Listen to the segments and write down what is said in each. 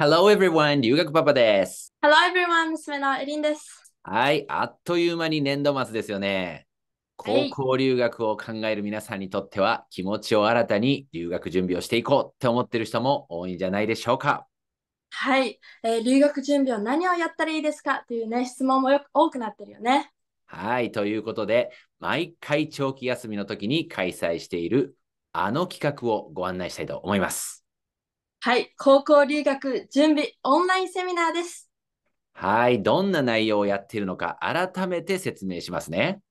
Hello everyone! 留学パパです。Hello everyone! 娘のエリンです。はい、あっという間に年度末ですよね。高校留学を考える皆さんにとっては、気持ちを新たに留学準備をしていこうって思ってる人も多いんじゃないでしょうか。はい、えー、留学準備を何をやったらいいですかというね、質問もよく多くなってるよね。はい、ということで、毎回長期休みの時に開催しているあの企画をご案内したいと思います。はい、高校留学準備オンラインセミナーです。はい、どんな内容をやっているのか改めて説明しますね。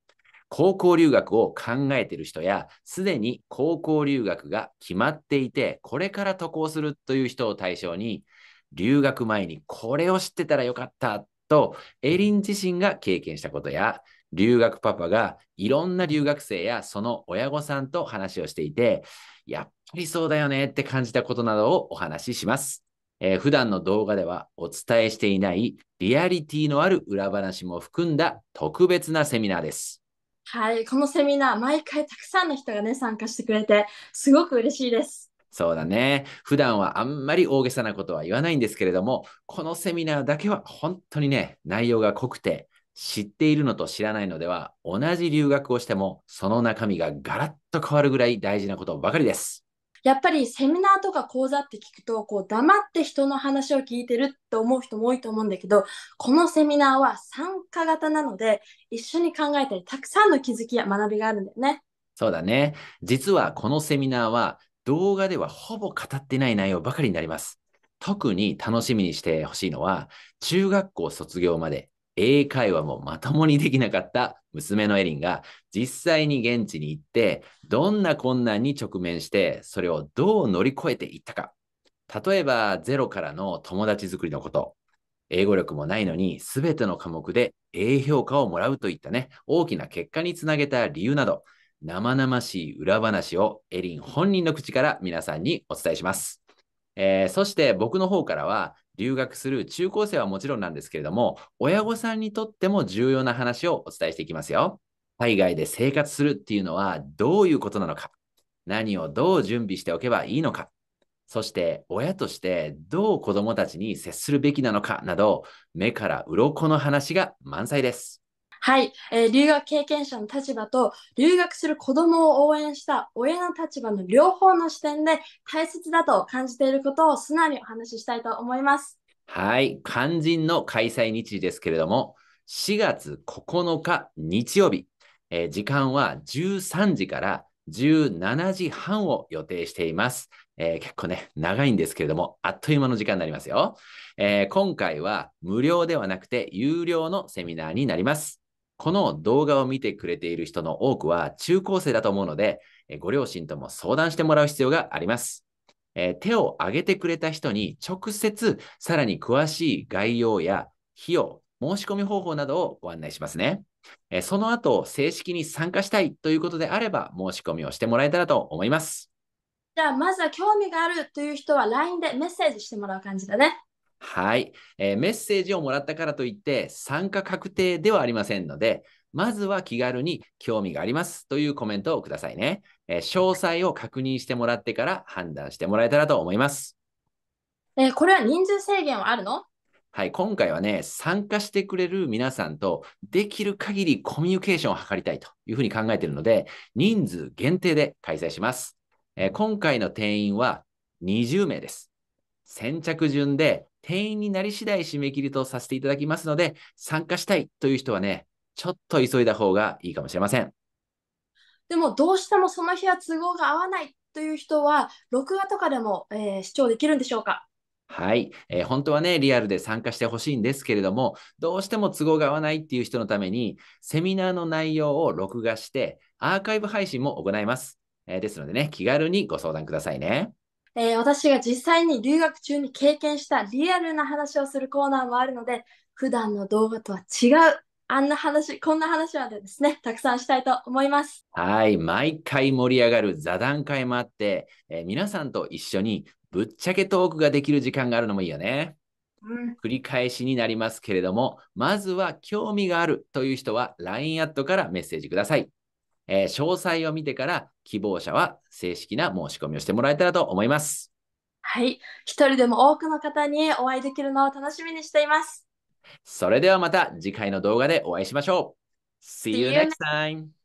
高校留学を考えている人や、すでに高校留学が決まっていて、これから渡航するという人を対象に、留学前にこれを知ってたらよかったと、エリン自身が経験したことや、留学パパがいろんな留学生やその親御さんと話をしていて、やっぱりそうだよねって感じたことなどをお話しします。えー、普段の動画ではお伝えしていないリアリティのある裏話も含んだ特別なセミナーです。はい、このセミナー、毎回たくさんの人がね、参加してくれて、すごく嬉しいです。そうだね。普段はあんまり大げさなことは言わないんですけれども、このセミナーだけは本当にね、内容が濃くて、知っているのと知らないのでは、同じ留学をしても、その中身がガラッと変わるぐらい大事なことばかりです。やっぱりセミナーとか講座って聞くとこう黙って人の話を聞いてるって思う人も多いと思うんだけどこのセミナーは参加型なので一緒に考えたりたくさんの気づきや学びがあるんだよね。そうだね。実はこのセミナーは動画ではほぼ語ってない内容ばかりになります。特に楽しみにしてほしいのは中学校卒業まで英会話もまともにできなかった娘のエリンが実際に現地に行ってどんな困難に直面してそれをどう乗り越えていったか例えばゼロからの友達作りのこと英語力もないのに全ての科目で A 評価をもらうといったね大きな結果につなげた理由など生々しい裏話をエリン本人の口から皆さんにお伝えします。えー、そして僕の方からは留学する中高生はもちろんなんですけれども、親御さんにとっても重要な話をお伝えしていきますよ。海外で生活するっていうのはどういうことなのか、何をどう準備しておけばいいのか、そして親としてどう子供たちに接するべきなのかなど、目から鱗の話が満載です。はい、えー、留学経験者の立場と留学する子どもを応援した親の立場の両方の視点で大切だと感じていることを素直にお話ししたいと思います。はい、肝心の開催日時ですけれども4月9日日曜日、えー、時間は13時から17時半を予定しています。えー、結構ね、長いんですけれども、あっという間の時間になりますよ、えー、今回は無料ではなくて有料のセミナーになります。この動画を見てくれている人の多くは中高生だと思うので、ご両親とも相談してもらう必要があります。えー、手を挙げてくれた人に直接さらに詳しい概要や費用、申し込み方法などをご案内しますね。えー、その後、正式に参加したいということであれば、申し込みをしてもらえたらと思います。じゃあ、まずは興味があるという人は LINE でメッセージしてもらう感じだね。はい、えー、メッセージをもらったからといって参加確定ではありませんので、まずは気軽に興味がありますというコメントをくださいね。えー、詳細を確認してもらってから判断してもらえたらと思います。えー、これは人数制限はあるのはい、今回はね、参加してくれる皆さんとできる限りコミュニケーションを図りたいというふうに考えているので、人数限定で開催します。えー、今回の定員は20名です。先着順で定員になり次第締め切りとさせていただきますので、参加したいという人はね、ちょっと急いだ方がいいかもしれません。でも、どうしてもその日は都合が合わないという人は、録画とかでも、えー、視聴できるんでしょうかはい、えー、本当はね、リアルで参加してほしいんですけれども、どうしても都合が合わないっていう人のために、セミナーの内容を録画して、アーカイブ配信も行います。えー、ですのでね、気軽にご相談くださいね。えー、私が実際に留学中に経験したリアルな話をするコーナーもあるので、普段の動画とは違うあんな話、こんな話までですね、たくさんしたいと思います。はい、毎回盛り上がる座談会もあって、えー、皆さんと一緒にぶっちゃけトークができる時間があるのもいいよね。うん、繰り返しになりますけれども、まずは興味があるという人は LINE アットからメッセージください。えー、詳細を見てから希望者は正式な申し込みをしてもらえたらと思います。はい、一人でも多くの方にお会いできるのを楽しみにしています。それではまた次回の動画でお会いしましょう。See you next time!